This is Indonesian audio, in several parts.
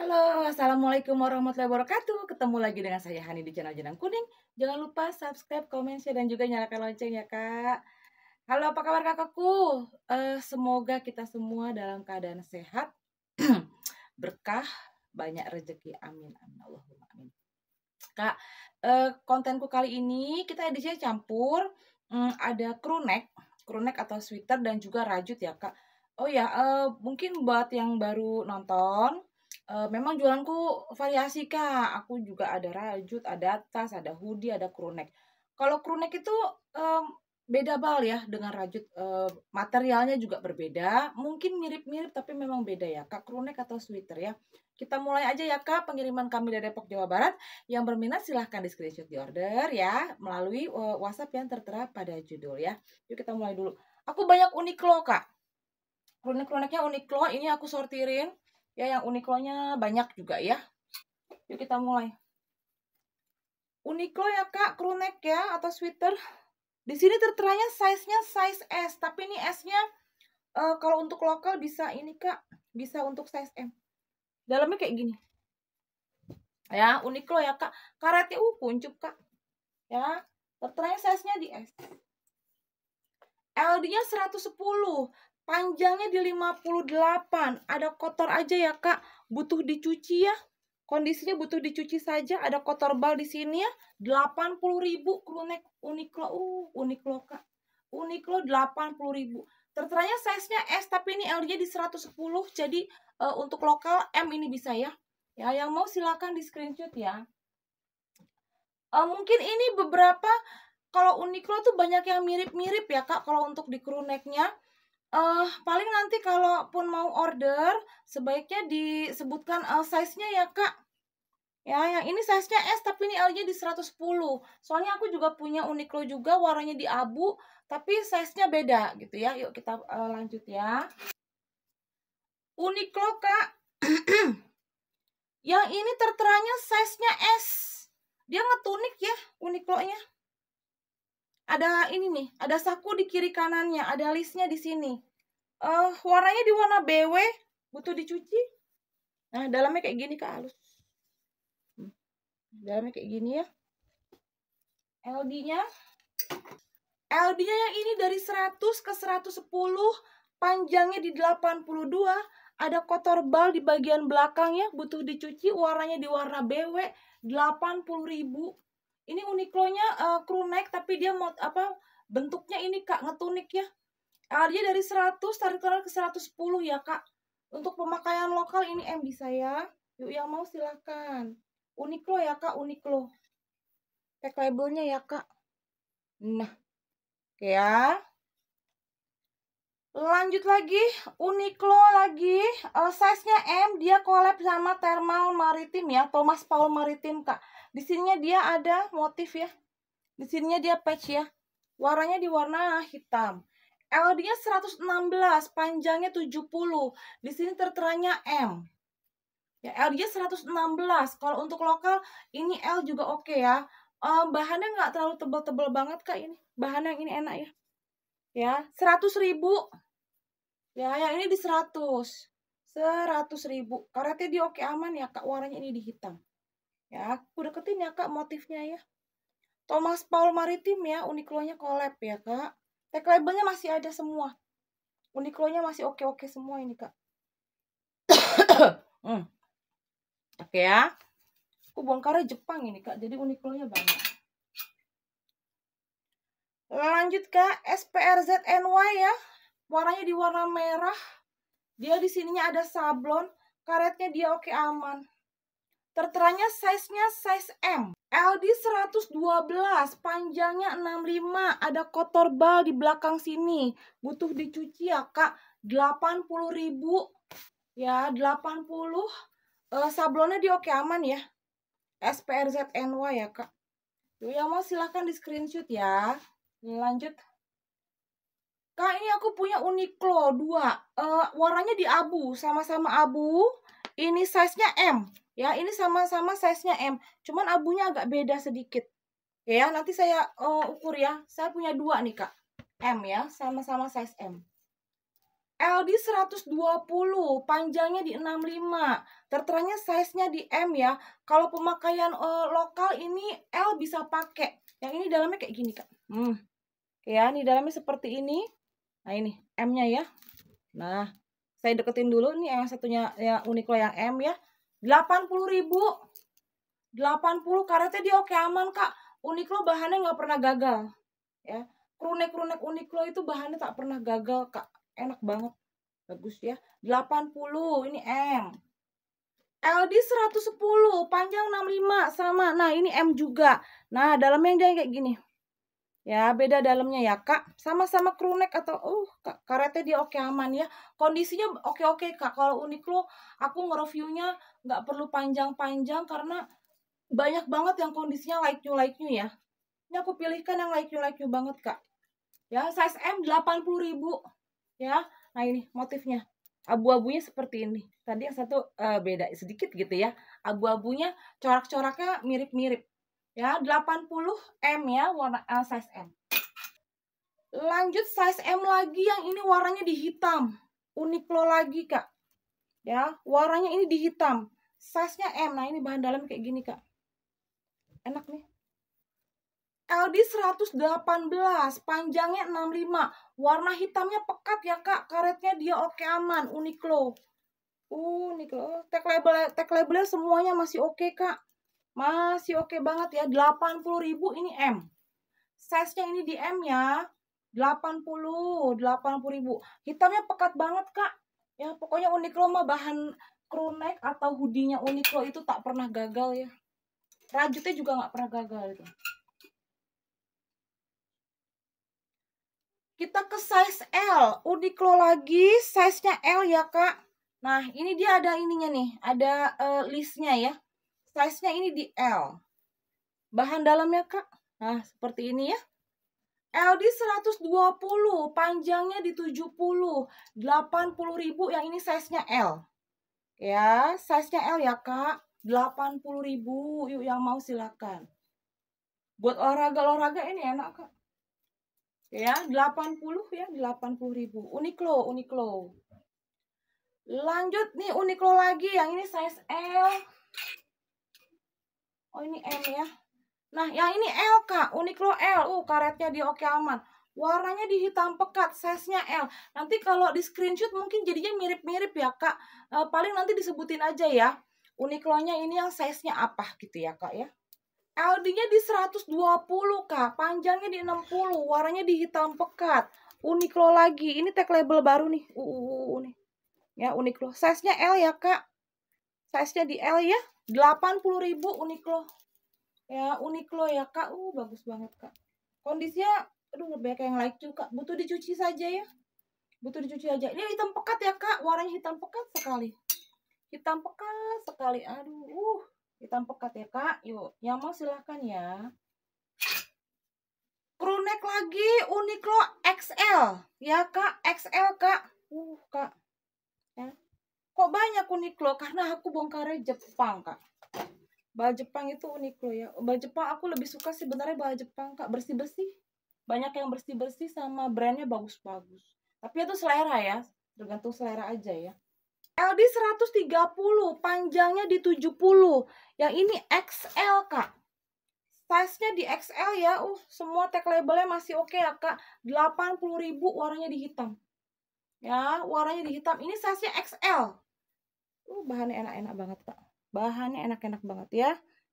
Halo, Assalamualaikum warahmatullahi wabarakatuh. Ketemu lagi dengan saya Hani di channel Jenang Kuning. Jangan lupa subscribe, komen, share, dan juga nyalakan lonceng ya kak. Halo, apa kabar kakakku? Uh, semoga kita semua dalam keadaan sehat, berkah, banyak rezeki. Amin. Amin. Allahumma amin. Kak, uh, kontenku kali ini kita edisinya campur. Um, ada crew neck, crew neck atau sweater dan juga rajut ya kak. Oh ya, uh, mungkin buat yang baru nonton, Eh, memang jualanku variasi kak. Aku juga ada rajut, ada tas, ada hoodie, ada crew Kalau crew itu um, beda bal ya dengan rajut. Uh, materialnya juga berbeda. Mungkin mirip-mirip tapi memang beda ya kak. Crew atau sweater ya. Kita mulai aja ya kak pengiriman kami dari Depok Jawa Barat. Yang berminat silahkan di screenshot di order ya melalui uh, WhatsApp yang tertera pada judul ya. Yuk kita mulai dulu. Aku banyak unik Uniqlo kak. kronik-kroniknya unik loh Ini aku sortirin ya yang Uniqlo-nya banyak juga ya yuk kita mulai Uniqlo ya kak crew neck ya atau sweater di sini terteranya size-nya size S tapi ini S-nya uh, kalau untuk lokal bisa ini kak bisa untuk size M dalamnya kayak gini ya Uniqlo ya kak karetnya uh kuncup kak ya terteranya size-nya di S LD-nya 110 Panjangnya di 58. Ada kotor aja ya, Kak. Butuh dicuci ya. Kondisinya butuh dicuci saja. Ada kotor bal di sini ya. 80 ribu krunek Uniqlo. Uh, Uniqlo, Kak. Uniqlo 80 ribu. Terteranya size-nya S, tapi ini L-nya di 110. Jadi, uh, untuk lokal M ini bisa ya. Ya, yang mau silakan di screenshot ya. Uh, mungkin ini beberapa kalau Uniqlo tuh banyak yang mirip-mirip ya kak kalau untuk di crew necknya uh, paling nanti kalaupun mau order sebaiknya disebutkan uh, size-nya ya kak ya yang ini size-nya S tapi ini L-nya di 110 soalnya aku juga punya Uniqlo juga warnanya di abu tapi size-nya beda gitu ya yuk kita uh, lanjut ya Uniqlo kak yang ini terteranya size-nya S dia ngetunik ya Uniqlo-nya ada ini nih, ada saku di kiri kanannya, ada listnya di sini. Uh, warnanya di warna BW, butuh dicuci. Nah, dalamnya kayak gini Kak, Alus. Hmm. Dalamnya kayak gini ya. LD-nya LD-nya yang ini dari 100 ke 110, panjangnya di 82, ada kotor bal di bagian belakangnya, butuh dicuci, warnanya di warna BW, 80 ribu ini uniklonya uh, eh, crew neck tapi dia mau apa bentuknya ini kak ngetunik ya dia dari 100 tarik keluar ke 110 ya kak untuk pemakaian lokal ini M bisa ya. yuk yang mau silahkan uniklo ya kak uniklo tag labelnya ya kak nah ya lanjut lagi Uniqlo lagi uh, eh, size nya M dia collab sama Thermal Maritim ya Thomas Paul Maritim kak di sininya dia ada motif ya. Di sininya dia patch ya. Warnanya di warna hitam. LD-nya 116, panjangnya 70. Di sini terteranya M. Ya, LD-nya 116. Kalau untuk lokal, ini L juga oke okay ya. Um, bahannya nggak terlalu tebal-tebal banget kak ini. Bahan yang ini enak ya. Ya, 100 ribu. Ya, yang ini di 100. 100 ribu. Karetnya dia oke okay, aman ya kak. Warnanya ini di hitam. Ya, aku deketin ya Kak motifnya ya. Thomas Paul Maritim ya, Uniqlo-nya collab ya Kak. Tag labelnya masih ada semua. Uniqlo-nya masih oke-oke semua ini Kak. hmm. Oke okay, ya. Aku bongkarnya Jepang ini Kak, jadi Uniqlo-nya banyak. Lanjut Kak, SPRZNY ya. Warnanya di warna merah. Dia di sininya ada sablon, karetnya dia oke okay, aman. Terteranya size-nya size M. LD 112, panjangnya 65, ada kotor bal di belakang sini. Butuh dicuci ya, Kak. 80 ribu ya, 80 uh, eh, sablonnya di oke aman ya. SPRZNY ya, Kak. Yuk, yang mau silahkan di screenshot ya. Lanjut. Kak, ini aku punya Uniqlo 2. Uh, eh, warnanya di abu, sama-sama abu. Ini size-nya M. Ya, ini sama-sama size-nya M, cuman abunya agak beda sedikit. Ya, nanti saya uh, ukur ya. Saya punya dua nih, Kak. M ya, sama-sama size M. L di 120, panjangnya di 65. Terteranya size-nya di M ya. Kalau pemakaian uh, lokal ini L bisa pakai. Yang ini dalamnya kayak gini, Kak. Hmm. Ya, ini dalamnya seperti ini. Nah, ini M-nya ya. Nah, saya deketin dulu nih yang satunya yang Uniqlo yang M ya. 80 ribu 80 karetnya dia oke aman kak Uniqlo bahannya nggak pernah gagal ya kerunek-kerunek Uniqlo itu bahannya tak pernah gagal kak enak banget bagus ya 80 ini M LD 110 panjang 65 sama nah ini M juga nah dalamnya dia kayak gini Ya, beda dalamnya ya, Kak. Sama-sama crew neck atau uh karetnya dia oke aman ya. Kondisinya oke-oke, Kak. Kalau unik lo aku nge-reviewnya nggak perlu panjang-panjang karena banyak banget yang kondisinya like new like new ya. Ini aku pilihkan yang like new like new banget, Kak. Ya, size M 80.000 ya. Nah, ini motifnya abu-abunya seperti ini. Tadi yang satu uh, beda sedikit gitu ya. Abu-abunya corak-coraknya mirip-mirip ya 80 M ya warna uh, size M lanjut size M lagi yang ini warnanya di hitam Uniqlo lagi kak ya warnanya ini di hitam size nya M nah ini bahan dalam kayak gini kak enak nih LD 118 panjangnya 65 warna hitamnya pekat ya kak karetnya dia oke aman Uniqlo Uniqlo tag label tag labelnya semuanya masih oke kak masih oke okay banget ya. 80 ribu ini M. Size-nya ini di M ya. 80, 80 ribu. Hitamnya pekat banget, Kak. Ya, pokoknya loh mah bahan crew neck atau hoodie-nya loh itu tak pernah gagal ya. Rajutnya juga nggak pernah gagal itu. Kita ke size L. Uniqlo lagi, size-nya L ya, Kak. Nah, ini dia ada ininya nih, ada uh, listnya ya size-nya ini di L. Bahan dalamnya, Kak. Nah, seperti ini ya. L LD 120, panjangnya di 70, 80 ribu, yang ini size-nya L. Ya, size-nya L ya, Kak. 80 ribu, yuk yang mau silakan. Buat olahraga-olahraga ini enak, Kak. Ya, 80 ya, 80 ribu. Uniqlo, Uniqlo. Lanjut nih Uniqlo lagi, yang ini size L oh ini M ya nah yang ini L kak Uniqlo L uh karetnya dia oke aman warnanya di hitam pekat size-nya L nanti kalau di screenshot mungkin jadinya mirip-mirip ya kak e, paling nanti disebutin aja ya Uniqlo-nya ini yang size-nya apa gitu ya kak ya LD-nya di 120 kak, panjangnya di 60, warnanya di hitam pekat. Uniqlo lagi, ini tag label baru nih, uh, uh, uh, uh nih. Ya Uniqlo, size-nya L ya kak size-nya di L ya. 80.000 Uniqlo. Ya, Uniqlo ya, Kak. Uh, bagus banget, Kak. Kondisinya aduh banyak yang like juga. Butuh dicuci saja ya. Butuh dicuci aja. Ini hitam pekat ya, Kak. Warnanya hitam pekat sekali. Hitam pekat sekali. Aduh, uh, hitam pekat ya, Kak. Yuk, yang mau silahkan ya. Crewneck lagi Uniqlo XL. Ya, Kak. XL, Kak. Uh, Kak. Ya kok banyak Uniqlo karena aku bongkarnya Jepang kak bahan Jepang itu Uniqlo ya bahan Jepang aku lebih suka sebenarnya bahan Jepang kak bersih bersih banyak yang bersih bersih sama brandnya bagus bagus tapi itu selera ya tergantung selera aja ya LD 130 panjangnya di 70 yang ini XL kak size-nya di XL ya uh semua tag labelnya masih oke okay ya kak 80.000 warnanya di hitam ya warnanya di hitam ini size-nya XL Uh, bahannya enak-enak banget, Pak. Bahannya enak-enak banget ya.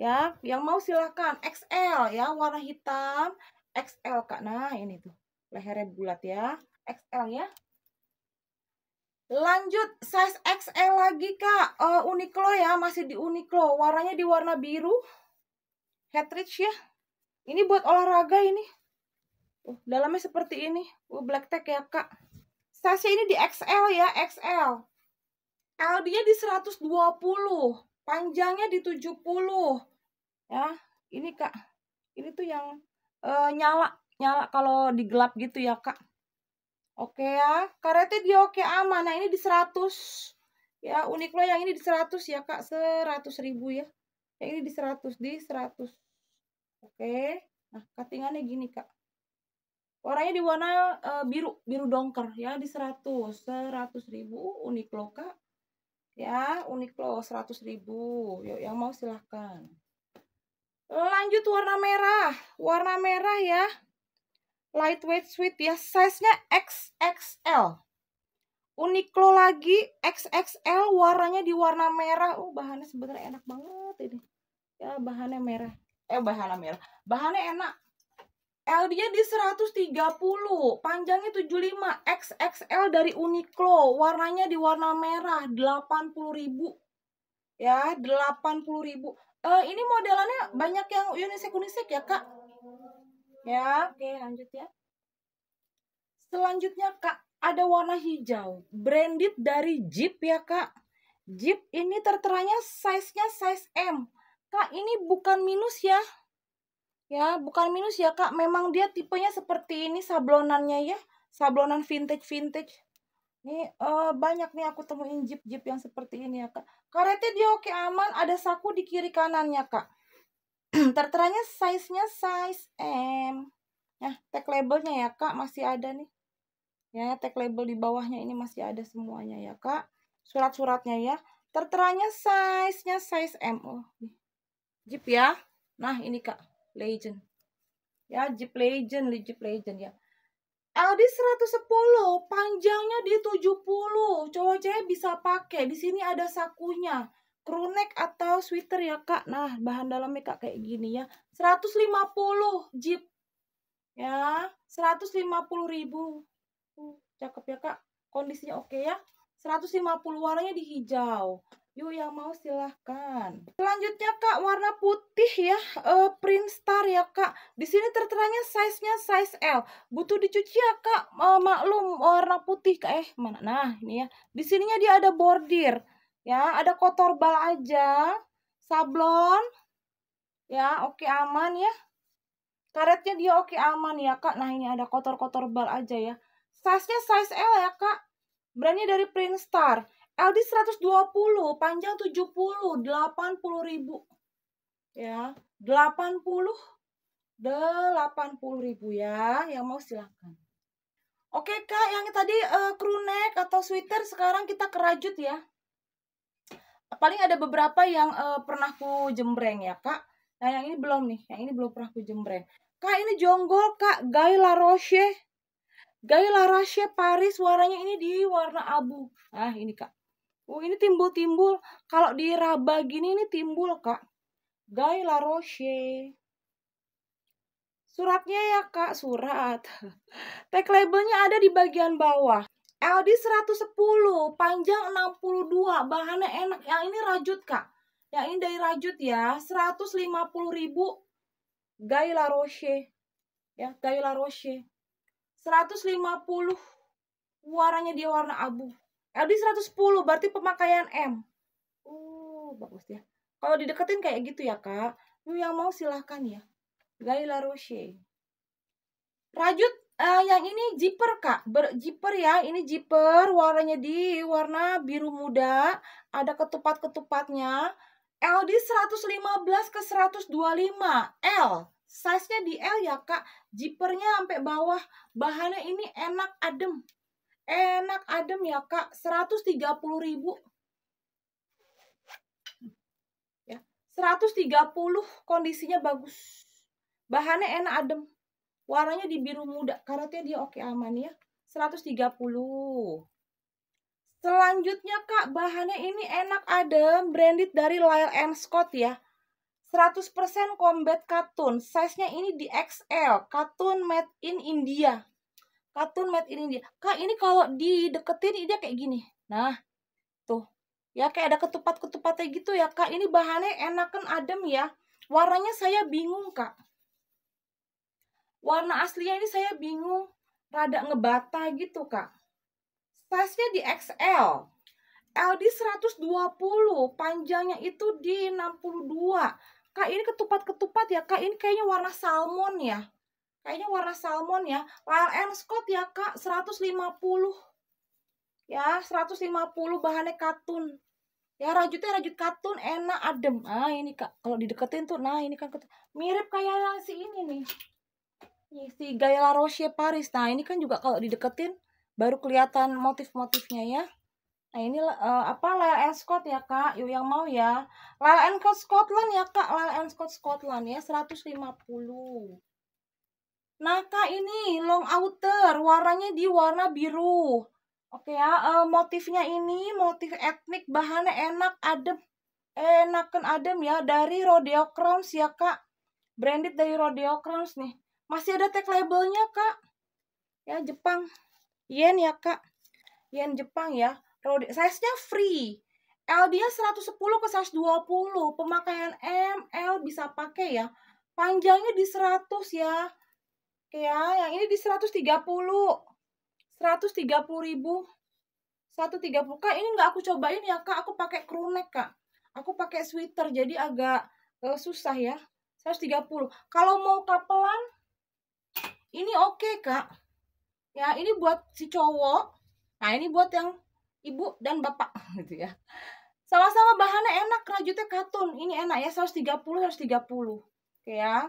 Ya, yang mau silahkan XL ya, warna hitam XL, Kak. Nah, ini tuh. Lehernya bulat ya. XL ya. Lanjut size XL lagi, Kak. Uh, Uniqlo ya, masih di Uniqlo. Warnanya di warna biru. Headrich ya. Ini buat olahraga ini. Uh, dalamnya seperti ini. Uh, black tag ya, Kak. Size ini di XL ya, XL. LD-nya di 120, panjangnya di 70. Ya, ini Kak. Ini tuh yang e, nyala, nyala kalau digelap gitu ya, Kak. Oke ya, karetnya dia oke aman. Nah, ini di 100. Ya, Uniqlo yang ini di 100 ya, Kak. 100 ribu ya. Yang ini di 100, di 100. Oke. Nah, cuttingannya gini, Kak. Warnanya di warna uh, biru, biru dongker ya, di 100. 100 ribu Uniqlo, Kak ya Uniqlo 100.000 ribu Yuk, yang mau silahkan lanjut warna merah warna merah ya lightweight sweet ya size-nya XXL Uniqlo lagi XXL warnanya di warna merah oh bahannya sebenarnya enak banget ini ya bahannya merah eh bahannya merah bahannya enak L dia di 130, panjangnya 75, XXL dari Uniqlo, warnanya di warna merah, 80.000. Ya, 80.000. Uh, eh, ini modelannya banyak yang unisex-unisex ya, Kak? Ya, oke lanjut ya. Selanjutnya, Kak, ada warna hijau, branded dari Jeep ya, Kak. Jeep ini terteranya size-nya size M. Kak, ini bukan minus ya, ya bukan minus ya kak memang dia tipenya seperti ini sablonannya ya sablonan vintage vintage ini uh, banyak nih aku temuin jeep jeep yang seperti ini ya kak karetnya dia oke aman ada saku di kiri kanannya kak terteranya size nya size M ya tag labelnya ya kak masih ada nih ya tag label di bawahnya ini masih ada semuanya ya kak surat-suratnya ya terteranya size nya size M oh jeep ya nah ini kak legend ya Jeep Legend, Jeep Legend ya. LD 110, panjangnya di 70. Cowok cewek bisa pakai. Di sini ada sakunya. Crewneck atau sweater ya, Kak. Nah, bahan dalamnya Kak kayak gini ya. 150 Jeep. Ya, 150 ribu. Uh, cakep ya, Kak. Kondisinya oke okay, ya. 150 warnanya di hijau. Yuk yang mau silahkan. Selanjutnya kak warna putih ya, uh, print star ya kak. Di sini terteranya size-nya size L. Butuh dicuci ya kak, uh, maklum warna putih kak. Eh mana? Nah ini ya. Di sininya dia ada bordir ya, ada kotor bal aja, sablon, ya oke okay, aman ya. Karetnya dia oke okay, aman ya kak. Nah ini ada kotor-kotor bal aja ya. Size-nya size L ya kak. Brandnya dari print star LD 120, panjang 70, 80 ribu. Ya, 80, 80 ribu ya. Yang mau silahkan. Oke kak, yang tadi uh, crew neck atau sweater sekarang kita kerajut ya. Paling ada beberapa yang uh, pernah ku jembreng ya kak. Nah yang ini belum nih, yang ini belum pernah ku jembreng. Kak ini jonggol kak, Guy La Roche. Guy La Roche Paris warnanya ini di warna abu. Ah ini kak. Oh, ini timbul-timbul. Kalau diraba gini ini timbul, Kak. Guy La Roche. Suratnya ya, Kak, surat. Tag labelnya ada di bagian bawah. LD 110, panjang 62, bahannya enak. Yang ini rajut, Kak. Yang ini dari rajut ya, 150.000 Guy La Roche. Ya, Guy La Roche. 150 warnanya dia warna abu LD 110 berarti pemakaian M. Uh, bagus ya. Kalau dideketin kayak gitu ya, Kak. Yang mau silahkan ya. Gaila Roche. Rajut uh, yang ini zipper, Kak. Ber zipper ya. Ini zipper warnanya di warna biru muda. Ada ketupat-ketupatnya. LD 115 ke 125. L size-nya di L ya kak, Zippernya sampai bawah, bahannya ini enak adem, Enak adem ya kak, 130 ribu. Ya, 130 kondisinya bagus. Bahannya enak adem. Warnanya di biru muda, karetnya dia oke aman ya. 130. Selanjutnya kak, bahannya ini enak adem, branded dari Lyle and Scott ya. 100% combat katun, size-nya ini di XL, katun made in India. Katun mat ini dia. Kak ini kalau dideketin dia kayak gini. Nah, tuh. Ya kayak ada ketupat-ketupatnya gitu ya. Kak ini bahannya enakan adem ya. Warnanya saya bingung, Kak. Warna aslinya ini saya bingung. Rada ngebata gitu, Kak. Size-nya di XL. L di 120, panjangnya itu di 62. Kak ini ketupat-ketupat ya. Kak ini kayaknya warna salmon ya Kayaknya warna salmon ya. Lyle Scott ya kak, 150. Ya, 150 bahannya katun. Ya rajutnya rajut katun, enak, adem. Ah ini kak, kalau dideketin tuh, nah ini kan Mirip kayak si ini nih. Si Gaya La Roche Paris. Nah ini kan juga kalau dideketin, baru kelihatan motif-motifnya ya. Nah ini uh, apa Lyle and Scott ya kak, yuk yang mau ya. Lyle and Scott Scotland ya kak, Lyle and Scott Scotland ya, 150 kak ini long outer, warnanya di warna biru. Oke ya, e, motifnya ini motif etnik, bahannya enak, adem. Enakan adem ya, dari Rodeo Crowns ya kak. Branded dari Rodeo Crowns nih. Masih ada tag labelnya kak. Ya, Jepang. Yen ya kak. Yen Jepang ya. Rode, size-nya free. L dia 110 ke size 20. Pemakaian M, L bisa pakai ya. Panjangnya di 100 ya Ya, yang ini di 130. 130 ribu. 130. Kak, ini nggak aku cobain ya, Kak. Aku pakai crew neck, Kak. Aku pakai sweater, jadi agak uh, susah ya. 130. Kalau mau kapelan, ini oke, okay, Kak. Ya, ini buat si cowok. Nah, ini buat yang ibu dan bapak, gitu ya. Sama-sama bahannya enak, rajutnya katun. Ini enak ya, 130, 130. Oke okay, ya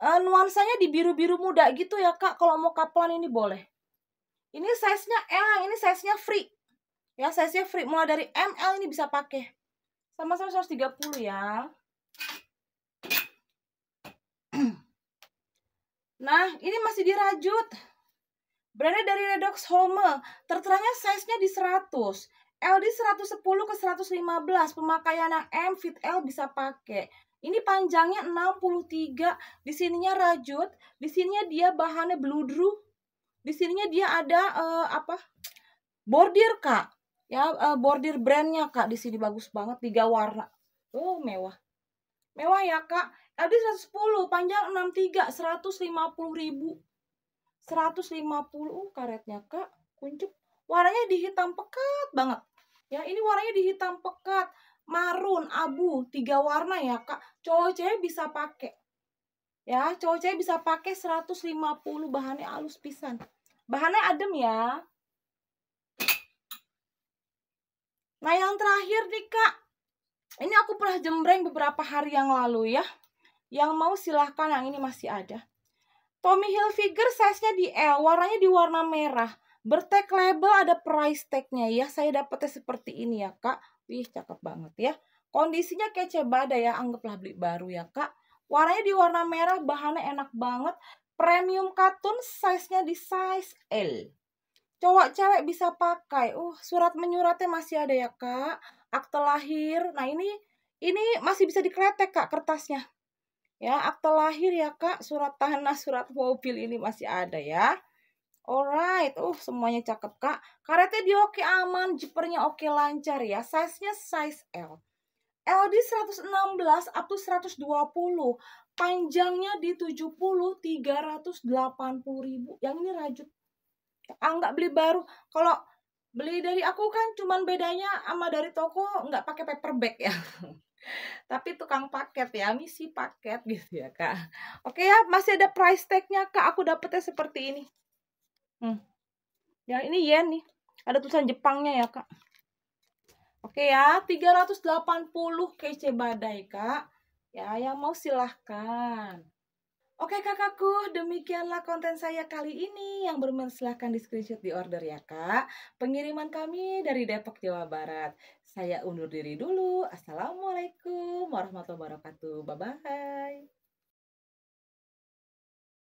uh, nuansanya di biru-biru muda gitu ya kak kalau mau kaplan ini boleh ini size-nya L ini size-nya free ya size-nya free mulai dari ML ini bisa pakai sama-sama 130 ya nah ini masih dirajut Berada dari Redox Home terteranya size-nya di 100 LD 110 ke 115 pemakaian yang M Fit L bisa pakai. Ini panjangnya 63, di sininya rajut, di sininya dia bahannya beludru. Di sininya dia ada uh, apa? Bordir, Kak. Ya, uh, bordir brandnya Kak di sini bagus banget tiga warna. Oh, mewah. Mewah ya, Kak. LD 110, panjang 63, 150 ribu. 150 uh, karetnya, Kak. Kuncup. Warnanya di hitam pekat banget Ya, ini warnanya di hitam pekat, marun, abu, tiga warna ya, Kak. Cowok cewek bisa pakai. Ya, cowok cewek bisa pakai 150 bahannya halus pisan. Bahannya adem ya. Nah, yang terakhir nih, Kak. Ini aku pernah jembreng beberapa hari yang lalu ya. Yang mau silahkan, yang ini masih ada. Tommy Hilfiger size-nya di L, warnanya di warna merah bertek label ada price tagnya ya. Saya dapatnya seperti ini ya kak. Wih cakep banget ya. Kondisinya kece badai ya. Anggaplah beli baru ya kak. Warnanya di warna merah. Bahannya enak banget. Premium katun size-nya di size L. Cowok cewek bisa pakai. Uh, surat menyuratnya masih ada ya kak. Akte lahir. Nah ini ini masih bisa dikretek kak kertasnya. Ya, akte lahir ya kak, surat tanah, surat mobil ini masih ada ya. Alright, uh semuanya cakep kak. Karetnya dia oke aman, jipernya oke lancar ya. Size-nya size L. L LD 116 up to 120. Panjangnya di 70, 380 ribu. Yang ini rajut. Ah, nggak beli baru. Kalau beli dari aku kan cuman bedanya sama dari toko nggak pakai paper bag ya tapi tukang paket ya misi paket gitu ya kak oke ya masih ada price tagnya kak aku dapetnya seperti ini Hmm. Ya, ini yen nih. Ada tulisan Jepangnya ya, Kak. Oke ya, 380 kece badai, Kak. Ya, yang mau silahkan. Oke kakakku, demikianlah konten saya kali ini yang bermain silahkan di screenshot di order ya kak. Pengiriman kami dari Depok, Jawa Barat. Saya undur diri dulu. Assalamualaikum warahmatullahi wabarakatuh. Bye-bye.